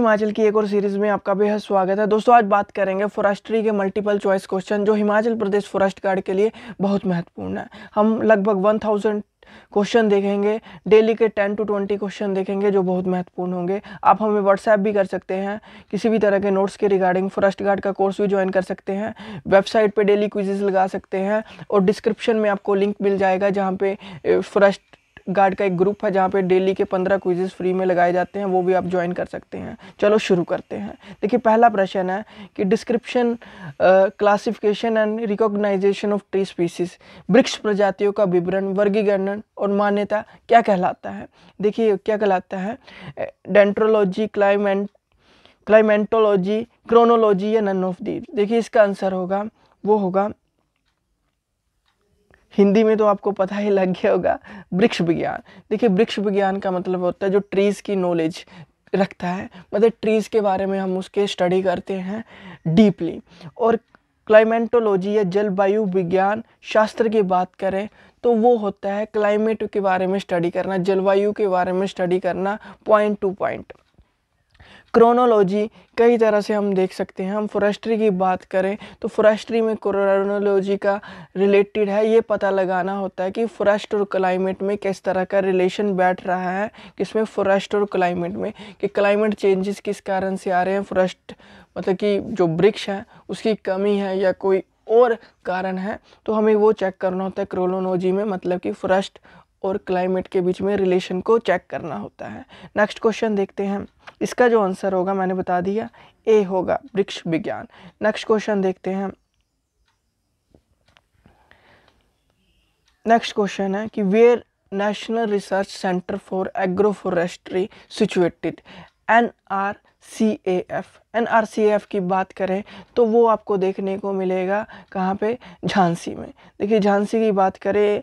हिमाचल की एक और सीरीज में आपका बेहद स्वागत है दोस्तों आज बात करेंगे फॉरेस्ट्री के मल्टीपल चॉइस क्वेश्चन जो हिमाचल प्रदेश फॉरेस्ट गार्ड के लिए बहुत महत्वपूर्ण है हम लगभग वन थाउजेंड क्वेश्चन देखेंगे डेली के टेन टू ट्वेंटी क्वेश्चन देखेंगे जो बहुत महत्वपूर्ण होंगे आप हमें व्हाट्सएप भी कर सकते हैं किसी भी तरह के नोट्स के रिगार्डिंग फॉरेस्ट गार्ड का कोर्स भी ज्वाइन कर सकते हैं वेबसाइट पर डेली क्विजेज लगा सकते हैं और डिस्क्रिप्शन में आपको लिंक मिल जाएगा जहाँ पे फॉरेस्ट गार्ड का एक ग्रुप है जहाँ पे डेली के पंद्रह क्विजेज़ फ्री में लगाए जाते हैं वो भी आप ज्वाइन कर सकते हैं चलो शुरू करते हैं देखिए पहला प्रश्न है कि description classification and recognisation of tree species वृक्ष प्रजातियों का विवरण वर्गीकरण और मान्यता क्या कहलाता है देखिए क्या कहलाता है डेंट्रोलॉजी क्लाइमेंट क्लाइमेंटोलॉजी क्रोनोलॉजी या नन ऑफ दीप देखिए इसका आंसर होगा वो होगा हिंदी में तो आपको पता ही लग गया होगा वृक्ष विज्ञान देखिए वृक्ष विज्ञान का मतलब होता है जो ट्रीज़ की नॉलेज रखता है मतलब ट्रीज़ के बारे में हम उसके स्टडी करते हैं डीपली और क्लाइमेटोलॉजी या जलवायु विज्ञान शास्त्र की बात करें तो वो होता है क्लाइमेट के बारे में स्टडी करना जलवायु के बारे में स्टडी करना पॉइंट टू पॉइंट क्रोनोलॉजी कई तरह से हम देख सकते हैं हम फॉरेस्ट्री की बात करें तो फॉरेस्ट्री में क्रोनोलॉजी का रिलेटेड है ये पता लगाना होता है कि फॉरेस्ट और क्लाइमेट में किस तरह का रिलेशन बैठ रहा है किसमें फॉरेस्ट और क्लाइमेट में कि क्लाइमेट चेंजेस किस कारण से आ रहे हैं फॉरेस्ट मतलब कि जो वृक्ष हैं उसकी कमी है या कोई और कारण है तो हमें वो चेक करना होता है क्रोनोलॉजी में मतलब कि फॉरेस्ट और क्लाइमेट के बीच में रिलेशन को चेक करना होता है नेक्स्ट क्वेश्चन देखते हैं इसका जो आंसर होगा मैंने बता दिया ए होगा वृक्ष विज्ञान नेक्स्ट क्वेश्चन देखते हैं नेक्स्ट क्वेश्चन है कि where national research centre for agroforestry situated N R C A F N R C F की बात करें तो वो आपको देखने को मिलेगा कहाँ पे झांसी में देखिए झांसी की बात करें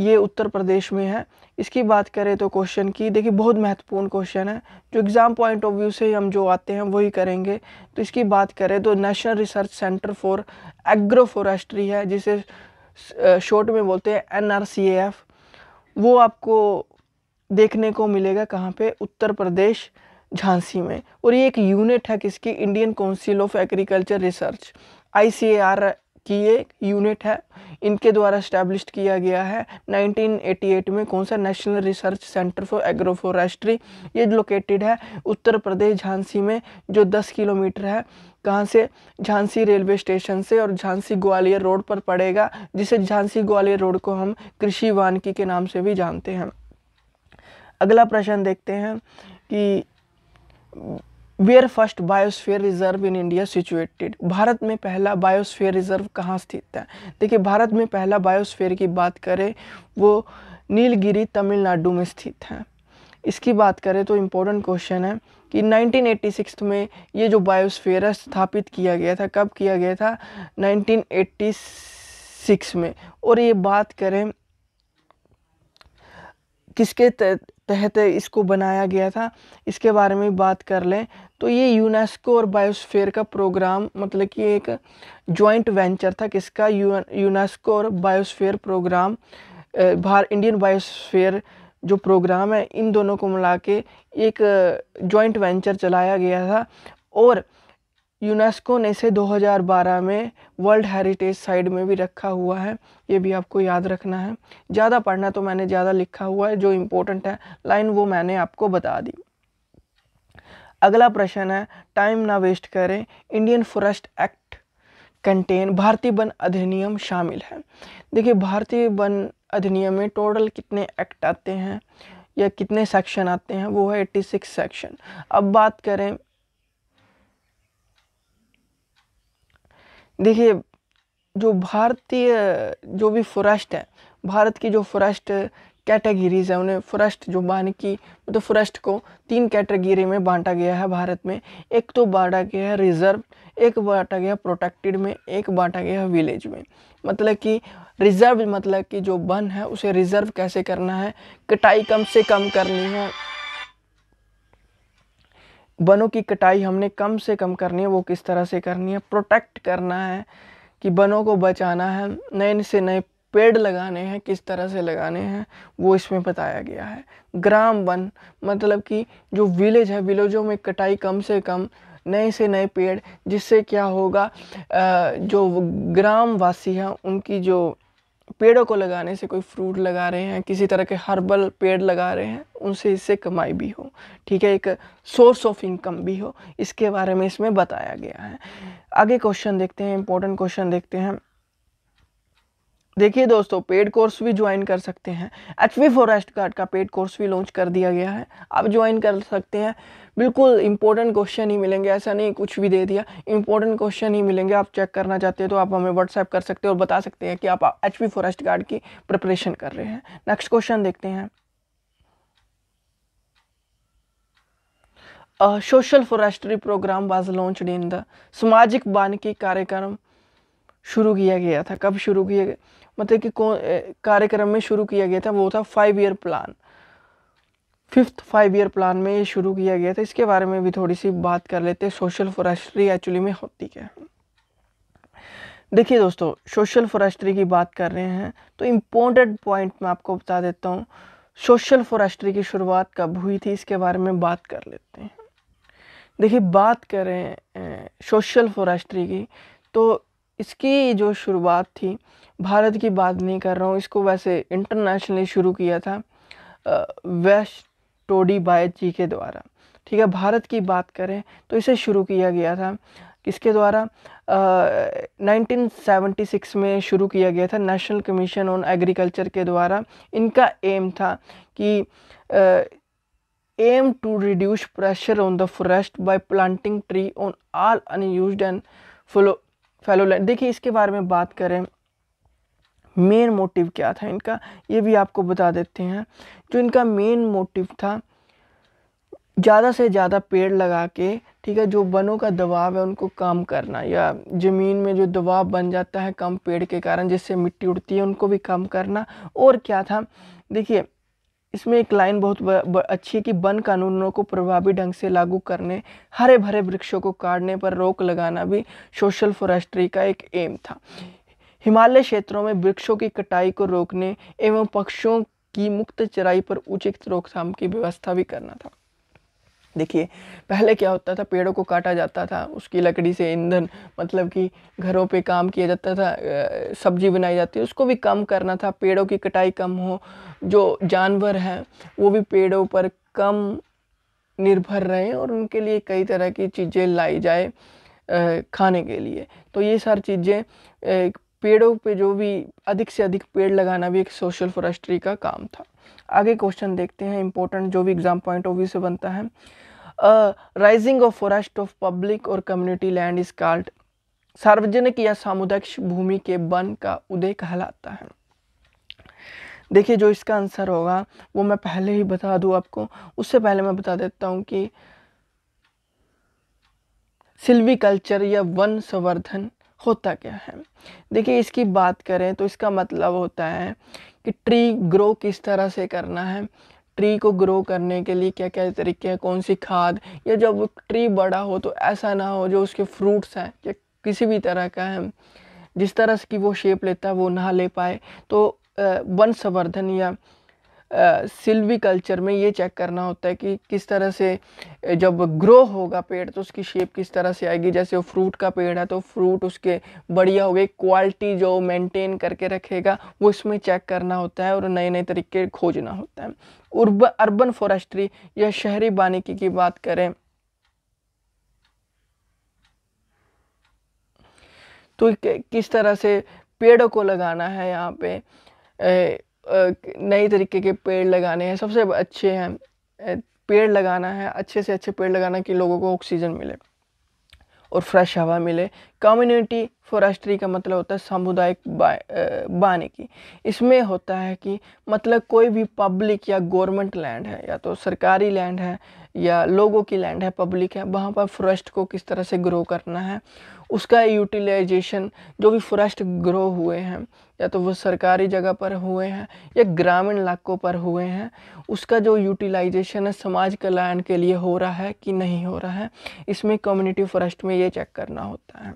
ये उत्तर प्रदेश में है इसकी बात करें तो क्वेश्चन की देखिए बहुत महत्वपूर्ण क्वेश्चन है जो एग्ज़ाम पॉइंट ऑफ व्यू से हम जो आते हैं वही करेंगे तो इसकी बात करें तो national research centre for agro forestry है जिसे शॉर्ट में बोलते हैं एन वो आपको देखने को मिलेगा कहाँ पे उत्तर प्रदेश झांसी में और ये एक यूनिट है किसकी Indian council of agriculture research I C A R की एक यूनिट है इनके द्वारा इस्टेब्लिश किया गया है 1988 में कौन सा national research centre for agroforestry ये लोकेटेड है उत्तर प्रदेश झांसी में जो 10 किलोमीटर है कहाँ से झांसी रेलवे स्टेशन से और झांसी ग्वालियर रोड पर पड़ेगा जिसे झांसी ग्वालियर रोड को हम कृषि वानकी के नाम से भी जानते हैं अगला प्रश्न देखते हैं कि where first biosphere reserve in India situated Bharat में पहला बायोस्फीयर रिजर्व कहाँ स्थित है देखिए भारत में पहला बायोस्फीयर की बात करें वो नीलगिरी तमिलनाडु में स्थित है इसकी बात करें तो इम्पोर्टेंट क्वेश्चन है कि 1986 में ये जो बायोस्फीयर स्थापित किया गया था कब किया गया था 1986 में और ये बात करें किसके तहत इसको बनाया गया था इसके बारे में बात कर लें तो ये यूनेस्को और बायोस्फेयर का प्रोग्राम मतलब कि एक जॉइंट वेंचर था किसका यूनेस्को और बायोस्फेयर प्रोग्राम भार इंडियन बायोस्फेयर जो प्रोग्राम है इन दोनों को मिला के एक जॉइंट वेंचर चलाया गया था और यूनेस्को ने इसे 2012 में वर्ल्ड हेरिटेज साइट में भी रखा हुआ है ये भी आपको याद रखना है ज़्यादा पढ़ना तो मैंने ज़्यादा लिखा हुआ है जो इम्पोर्टेंट है लाइन वो मैंने आपको बता दी अगला प्रश्न है टाइम ना वेस्ट करें इंडियन फॉरेस्ट एक्ट कंटेन भारतीय वन अधिनियम शामिल है देखिए भारतीय वन अधिनियम में टोटल कितने एक्ट आते हैं या कितने सेक्शन आते हैं वो है एट्टी सिक्स सेक्शन अब बात करें देखिए जो भारतीय जो भी फॉरेस्ट है भारत की जो फॉरेस्ट कैटेगरीज है उन्हें फर्स्ट जो की मतलब फर्स्ट को तीन कैटेगरी में बांटा गया है भारत में एक तो बांटा गया है रिजर्व एक बांटा गया प्रोटेक्टेड में एक बांटा गया है विलेज में मतलब कि रिजर्व मतलब कि जो वन है उसे रिजर्व कैसे करना है कटाई कम से कम करनी है वनों की कटाई हमने कम से कम करनी है वो किस तरह से करनी है प्रोटेक्ट करना है कि वनों को बचाना है नए से नए पेड़ लगाने हैं किस तरह से लगाने हैं वो इसमें बताया गया है ग्राम वन मतलब कि जो विलेज है विलेजों में कटाई कम से कम नए से नए पेड़ जिससे क्या होगा जो ग्रामवासी हैं उनकी जो पेड़ों को लगाने से कोई फ्रूट लगा रहे हैं किसी तरह के हर्बल पेड़ लगा रहे हैं उनसे इससे कमाई भी हो ठीक है एक सोर्स ऑफ इनकम भी हो इसके बारे में इसमें बताया गया है आगे क्वेश्चन देखते हैं इंपॉर्टेंट क्वेश्चन देखते हैं देखिए दोस्तों पेड कोर्स भी ज्वाइन कर सकते हैं एच वी फॉरेस्ट गार्ड का पेड कोर्स भी लॉन्च कर दिया गया है आप ज्वाइन कर सकते हैं बिल्कुल इंपॉर्टेंट क्वेश्चन ही मिलेंगे ऐसा नहीं कुछ भी दे दिया इंपॉर्टेंट क्वेश्चन ही मिलेंगे आप चेक करना चाहते हैं तो आप हमें व्हाट्सएप कर सकते हैं और बता सकते हैं कि आप एच वी फॉरेस्ट गार्ड की प्रिपरेशन कर रहे हैं नेक्स्ट क्वेश्चन देखते हैं social forestry programme was launch in the सामाजिक वानिकी कार्यक्रम शुरू किया गया था कब शुरू किया गया मतलब कि कौन कार्यक्रम में शुरू किया गया था वो था five year plan fifth five year plan में ये शुरू किया गया था इसके बारे में भी थोड़ी सी बात कर लेते हैं सोशल फॉरेस्ट्री एक्चुअली में होती क्या है देखिए दोस्तों सोशल फॉरेस्ट्री की बात कर रहे हैं तो इम्पोर्टेंट पॉइंट मैं आपको बता देता हूँ सोशल फॉरेस्ट्री की शुरुआत कब हुई थी इसके बारे में बात कर लेते हैं देखिए बात करें सोशल फॉरेस्ट्री की तो इसकी जो शुरुआत थी भारत की बात नहीं कर रहा हूँ इसको वैसे इंटरनेशनली शुरू किया था वैश टोडी बाय जी के द्वारा ठीक है भारत की बात करें तो इसे शुरू किया गया था किसके द्वारा uh, सेवेंटी सिक्स में शुरू किया गया था नेशनल कमीशन ऑन एग्रीकल्चर के द्वारा इनका एम था कि aim to reduce pressure on the forest by planting tree on all unused and flow fallow line देखिए इसके बारे में बात करें मेन मोटिव क्या था इनका ये भी आपको बता देते हैं जो इनका मेन मोटिव था ज़्यादा से ज़्यादा पेड़ लगा के ठीक है जो वनों का दबाव है उनको कम करना या ज़मीन में जो दबाव बन जाता है कम पेड़ के कारण जिससे मिट्टी उड़ती है उनको भी कम करना और क्या था देखिए इसमें एक लाइन बहुत ब, ब, अच्छी है कि वन कानूनों को प्रभावी ढंग से लागू करने हरे भरे वृक्षों को काटने पर रोक लगाना भी सोशल फॉरेस्ट्री का एक एम था हिमालय क्षेत्रों में वृक्षों की कटाई को रोकने एवं पक्षियों की मुक्त चराई पर उचित रोकथाम की व्यवस्था भी करना था देखिए पहले क्या होता था पेड़ों को काटा जाता था उसकी लकड़ी से ईंधन मतलब कि घरों पे काम किया जाता था सब्जी बनाई जाती है उसको भी कम करना था पेड़ों की कटाई कम हो जो जानवर हैं वो भी पेड़ों पर कम निर्भर रहें और उनके लिए कई तरह की चीज़ें लाई जाए खाने के लिए तो ये सारी चीज़ें पेड़ों पे जो भी अधिक से अधिक पेड़ लगाना भी एक सोशल फॉरेस्ट्री का काम था आगे क्वेश्चन देखते हैं इंपॉर्टेंट जो भी एग्जाम पॉइंट ऑफ व्यू से बनता है raising of forest of public और कम्युनिटी लैंड इज कॉल्ड सार्वजनिक या सामुदायिक भूमि के वन का उदय कहलाता है देखिए जो इसका आंसर होगा वो मैं पहले ही बता दूं आपको उससे पहले मैं बता देता हूँ कि सिल्वी कल्चर या वन संवर्धन होता क्या है देखिए इसकी बात करें तो इसका मतलब होता है कि ट्री ग्रो किस तरह से करना है ट्री को ग्रो करने के लिए क्या क्या तरीके हैं कौन सी खाद या जब वो ट्री बड़ा हो तो ऐसा ना हो जो उसके फ्रूट्स हैं या किसी भी तरह का है जिस तरह से कि वो शेप लेता है वो ना ले पाए तो वन संवर्धन या सिल्वी कल्चर में ये चेक करना होता है कि किस तरह से जब ग्रो होगा पेड़ तो उसकी शेप किस तरह से आएगी जैसे वो फ्रूट का पेड़ है तो फ्रूट उसके बढ़िया हो गए क्वालिटी जो मेंटेन करके रखेगा वो इसमें चेक करना होता है और नए नए तरीके खोजना होता है उर्ब अर्बन फॉरेस्ट्री या शहरी बानिकी की बात करें तो किस तरह से पेड़ों को लगाना है यहाँ पे ए, नए तरीके के पेड़ लगाने हैं सबसे अच्छे हैं पेड़ लगाना है अच्छे से अच्छे पेड़ लगाना कि लोगों को ऑक्सीजन मिले और फ्रेश हवा मिले कम्युनिटी फॉरेस्ट्री का मतलब होता है सामुदायिक बा, बाने की इसमें होता है कि मतलब कोई भी पब्लिक या गवर्नमेंट लैंड है या तो सरकारी लैंड है या लोगों की लैंड है पब्लिक है वहाँ पर फॉरेस्ट को किस तरह से ग्रो करना है उसका यूटिलाइजेशन जो भी फॉरेस्ट ग्रो हुए हैं या तो वो सरकारी जगह पर हुए हैं या ग्रामीण इलाकों पर हुए हैं उसका जो यूटिलाइजेशन है समाज कल्याण के लिए हो रहा है कि नहीं हो रहा है इसमें कम्युनिटी फॉरेस्ट में ये चेक करना होता है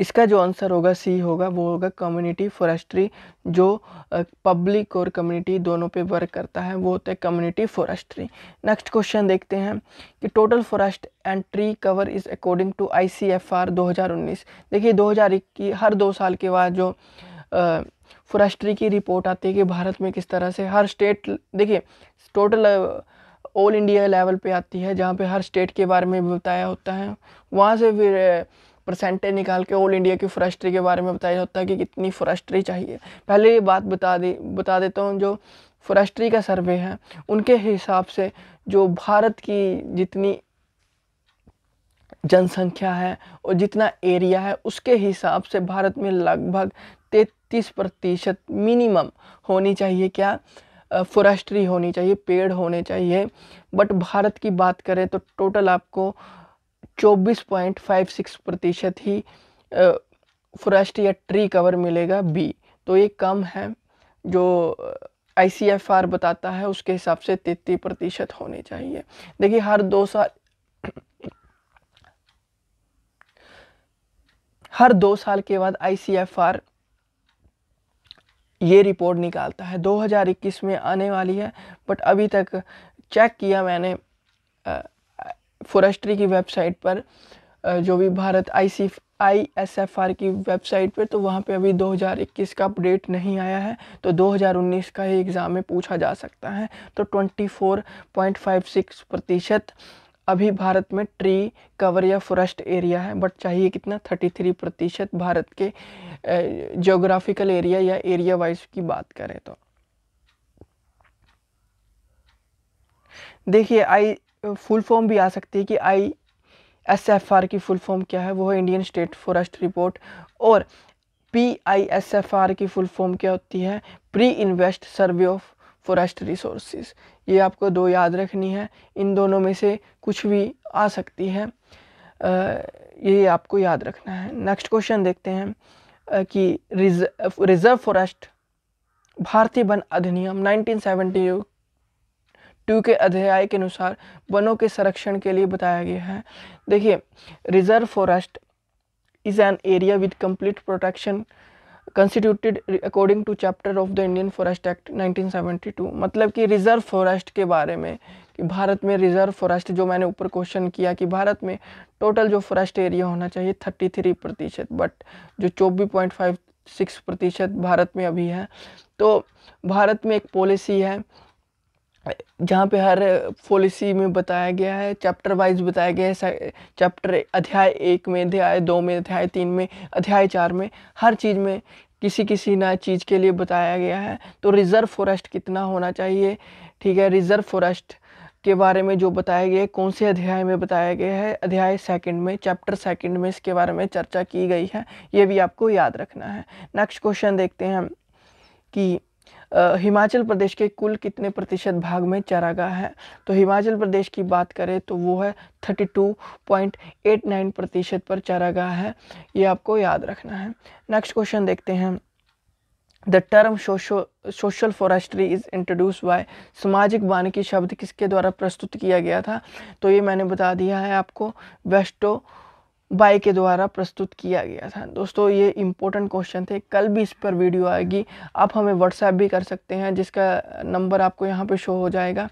इसका जो आंसर होगा सी होगा वो होगा कम्युनिटी फॉरेस्ट्री जो पब्लिक और कम्युनिटी दोनों पे वर्क करता है वो होता है कम्युनिटी फॉरेस्ट्री नेक्स्ट क्वेश्चन देखते हैं कि total forest and tree cover is according to ICFR 2019 देखिए 2021 हर दो साल के बाद जो फॉरेस्ट्री की रिपोर्ट आती है कि भारत में किस तरह से हर स्टेट देखिए टोटल ऑल इंडिया लेवल पर आती है जहाँ पर हर स्टेट के बारे में बताया होता है वहाँ से फिर परसेंटेज निकाल के ऑल इंडिया की फॉरेस्ट्री के बारे में बताया जाता है कि कितनी फॉरेस्ट्री चाहिए पहले ये बात बता दी बता देता हूँ जो फॉरेस्ट्री का सर्वे है उनके हिसाब से जो भारत की जितनी जनसंख्या है और जितना एरिया है उसके हिसाब से भारत में लगभग तैतीस प्रतिशत मिनिमम होनी चाहिए क्या फॉरेस्ट्री होनी चाहिए पेड़ होने चाहिए बट भारत की बात करें तो टोटल आपको 24.56 प्रतिशत ही फॉरेस्ट या ट्री कवर मिलेगा बी तो ये कम है जो आई बताता है उसके हिसाब से तेती प्रतिशत होने चाहिए देखिए हर दो साल हर दो साल के बाद आई ये रिपोर्ट निकालता है 2021 में आने वाली है बट अभी तक चेक किया मैंने फॉरेस्ट्री की वेबसाइट पर जो भी Bharat I C I S F R की वेबसाइट पर तो वहाँ पे अभी 2021 का अपडेट नहीं आया है तो 2019 का ही एग्ज़ाम में पूछा जा सकता है तो 24.56 प्रतिशत अभी भारत में ट्री कवर या फॉरेस्ट एरिया है बट चाहिए कितना 33 प्रतिशत भारत के जोग्राफिकल एरिया या एरिया वाइज की बात करें तो देखिए आई फुल फॉर्म भी आ सकती है कि आई एस एफ आर की फुल फॉर्म क्या है वो है इंडियन स्टेट फॉरेस्ट रिपोर्ट और P I S F R की फुल फॉर्म क्या होती है pre invest survey of forest resources ये आपको दो याद रखनी है इन दोनों में से कुछ भी आ सकती है ये आपको याद रखना है नेक्स्ट क्वेश्चन देखते हैं कि कि रिजर्व फॉरेस्ट भारतीय वन अधिनियम 1970 टू के अध्याय के अनुसार वनों के संरक्षण के लिए बताया गया है देखिए reserve forest is an area with complete protection constituted according to chapter of the Indian forest act 1972 मतलब कि रिज़र्व फॉरेस्ट के बारे में कि भारत में रिज़र्व फॉरेस्ट जो मैंने ऊपर क्वेश्चन किया कि भारत में टोटल जो फॉरेस्ट एरिया होना चाहिए 33 प्रतिशत बट जो चौबीस पॉइंट फाइव सिक्स प्रतिशत भारत में अभी है तो भारत में एक पॉलिसी है जहाँ पे हर पॉलिसी में बताया गया है चैप्टर वाइज बताया गया है चैप्टर अध्याय एक में अध्याय दो में अध्याय तीन में अध्याय चार में हर चीज़ में किसी किसी ना चीज़ के लिए बताया गया है तो रिज़र्व फॉरेस्ट कितना होना चाहिए ठीक है रिज़र्व फॉरेस्ट के बारे में जो बताया गया है कौन से अध्याय में बताया गया है अध्याय सेकंड में चैप्टर सेकंड में इसके बारे में चर्चा की गई है ये भी आपको याद रखना है नेक्स्ट क्वेश्चन देखते हैं कि हिमाचल प्रदेश के कुल कितने प्रतिशत भाग में चारागाह है तो हिमाचल प्रदेश की बात करें तो वो है 32.89 प्रतिशत पर चारागाह है ये आपको याद रखना है नेक्स्ट क्वेश्चन देखते हैं the term social forestry is introduced by सामाजिक वानिकी शब्द किसके द्वारा प्रस्तुत किया गया था तो ये मैंने बता दिया है आपको वेस्टो बाई के द्वारा प्रस्तुत किया गया था दोस्तों ये इम्पोर्टेंट क्वेश्चन थे कल भी इस पर वीडियो आएगी आप हमें व्हाट्सएप भी कर सकते हैं जिसका नंबर आपको यहाँ पे शो हो जाएगा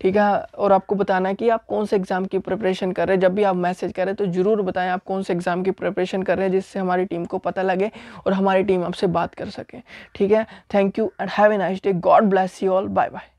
ठीक है और आपको बताना है कि आप कौन से एग्ज़ाम की प्रिपरेशन कर रहे हैं जब भी आप मैसेज करें तो ज़रूर बताएं आप कौन से एग्ज़ाम की प्रिपरेशन कर रहे हैं जिससे हमारी टीम को पता लगे और हमारी टीम आपसे बात कर सके ठीक है thank you and have a nice day God bless you all bye bye